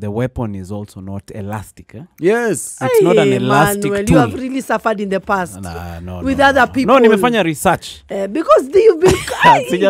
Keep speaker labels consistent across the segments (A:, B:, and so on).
A: the weapon is also not elastic. Eh? Yes, it's hey, not an elastic Manuel, tool. You have
B: really suffered in the past nah, no, with no, other no. people. No, nimefanya research uh, because you've been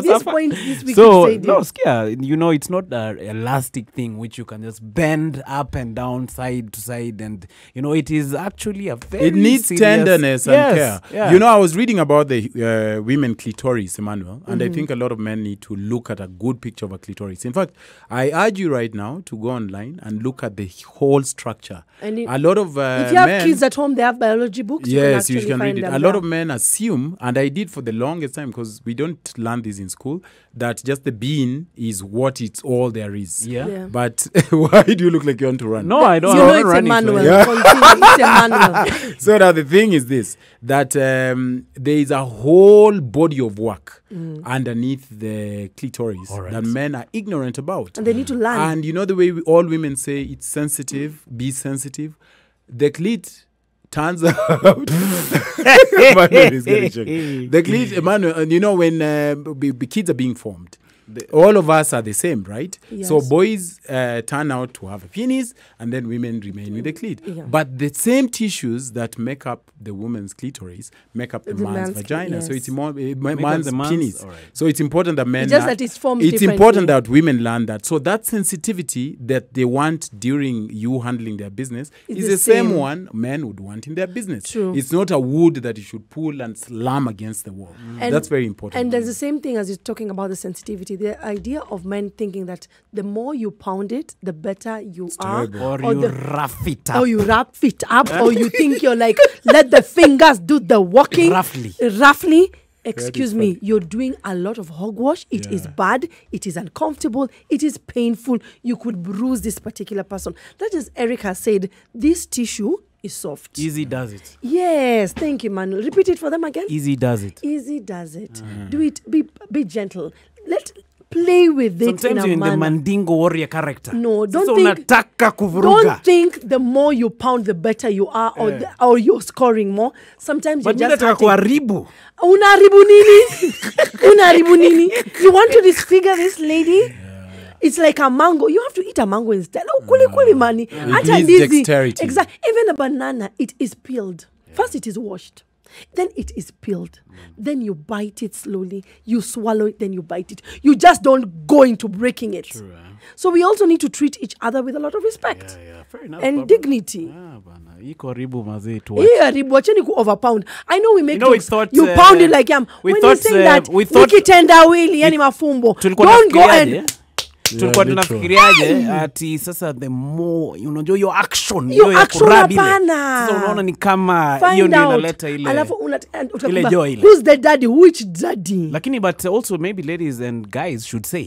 B: this point this week. So no,
A: skia, you know, it's not an elastic thing which you can just bend up and down, side to side, and you know, it is actually a very. It needs serious, tenderness and care. Yeah. You know, I was reading about the uh, women clitoris, Emmanuel, and mm -hmm. I mm-hmm. think a lot of men need to look at a good picture of a clitoris. In fact, I urge you right now to go online online and look at the whole structure. And it, a lot of uh, if you have men, kids
B: at home, they have biology books. Yes, you can, you can read it. A lot
A: of men assume, and I did for the longest time because we don't learn this in school, that just the bean is what it's all there is. Yeah. yeah. But why do you look like you want to run? No, I don't. You know, it's Yeah. it's a manual. so now the thing is this: that um, there is a whole body of work mm. underneath the clitoris right. that men are ignorant about, and they need to learn. And you know the way we, all women come and say it's sensitive, be sensitive, the clit turns out Emmanuel is getting checked. The clit, Emmanuel, and you know when uh, kids are being formed, the, all of us are the same, right? Yes. So boys uh, turn out to have a penis, and then women remain with a clit. Yeah. But the same tissues that make up the woman's clitoris make up the, the man's, man's, vagina. Yes. So it's more, eh, man's, man's, penis. Right. So it's important that men. It's just that it's formed. It's important that women learn that. So that sensitivity that they want during you handling their business it's is the, the same. same. one men would want in their business. True. It's not a wood that you should pull and slam against the wall. Mm. That's very important. And there's the
B: same thing as you're talking about the sensitivity the idea of men thinking that the more you pound it, the better you
A: it's are. Or, or, you the, rough it up. Or you
B: rough it up, or you think you're like, let the fingers do the walking. Roughly. Roughly. Excuse me, you're doing a lot of hogwash. It yeah. is bad. It is uncomfortable. It is painful. You could bruise this particular person. That is, Erica said, this tissue is soft.
A: Easy does it.
B: Yes, thank you, Manuel. Repeat it for them again.
A: Easy does it.
B: Easy does it. Mm. Do it. Be be gentle play with it Sometimes in a manner. Sometimes you're in the
A: Mandingo warrior character.
B: No, don't think.
A: unataka kuvuruga. Don't
B: think the more you pound the better you are or, yeah. the, or you're scoring more. Sometimes but you're just hurting. kuharibu. Unaharibu nini? Unaharibu nini? You want to disfigure this lady? It's like a mango. You have to eat a mango instead. Oh, kuli kuli money. Mm. It needs dexterity. Exactly. Even a banana, it is peeled. First, it is washed. Then it is peeled. Mm. Then you bite it slowly. You swallow it, then you bite it. You just don't go into breaking it. True, eh? So we also need to treat each other with a lot of respect yeah, yeah. Fair enough, and baba. dignity. Yeah,
A: haribu
B: wacheni ku overpound. I know we make you, know, we thought, you uh, pound it eh, like yam. We when thought, you say uh, that eh, we thought, wili yani mafumbo. Don't go and yeah? tulikuwa tunafikiriaje
A: ati sasa the more unajua hiyo action hiyo ya kurabi sasa unaona ni kama hiyo ndio inaleta ile alafu ile joy ile who's the daddy which daddy lakini but also maybe ladies and guys should say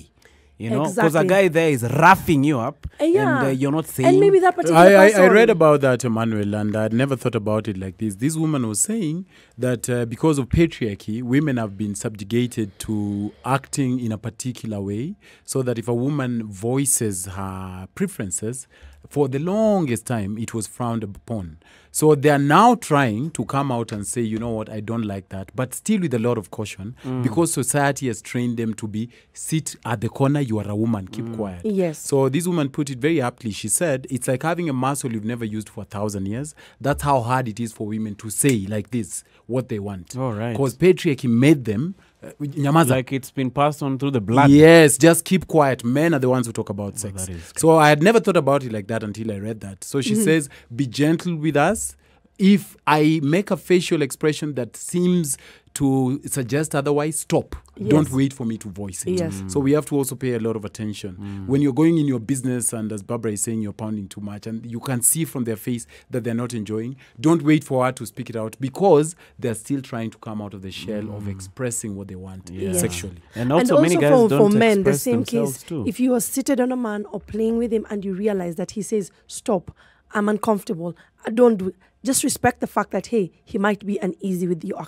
A: you know because exactly. a guy there is roughing you up uh, yeah. and uh, you're not saying and maybe that particular I, I, I, read about that Emmanuel and I'd never thought about it like this this woman was saying that uh, because of patriarchy women have been subjugated to acting in a particular way so that if a woman voices her preferences for the longest time it was frowned upon so they are now trying to come out and say you know what i don't like that but still with a lot of caution mm. because society has trained them to be sit at the corner you are a woman, keep mm. quiet. Yes. So this woman put it very aptly. She said, It's like having a muscle you've never used for a thousand years. That's how hard it is for women to say like this what they want. All right. Because patriarchy made them uh, nyamaza. Like it's been passed on through the blood. Yes, just keep quiet. Men are the ones who talk about oh, sex. So I had never thought about it like that until I read that. So she mm says, be gentle with us. If I make a facial expression that seems to suggest otherwise, stop. Yes. Don't wait for me to voice it. Yes. Mm. So we have to also pay a lot of attention. Mm. When you're going in your business, and as Barbara is saying, you're pounding too much, and you can see from their face that they're not enjoying, don't wait for her to speak it out because they're still trying to come out of the shell mm. of expressing what they want yeah. Yeah. sexually. And also, and also many guys for, don't for men, the same case. Too. If
B: you are seated on a man or playing with him and you realize that he says, stop, I'm uncomfortable, I don't do it just respect the fact that hey he might be uneasy with your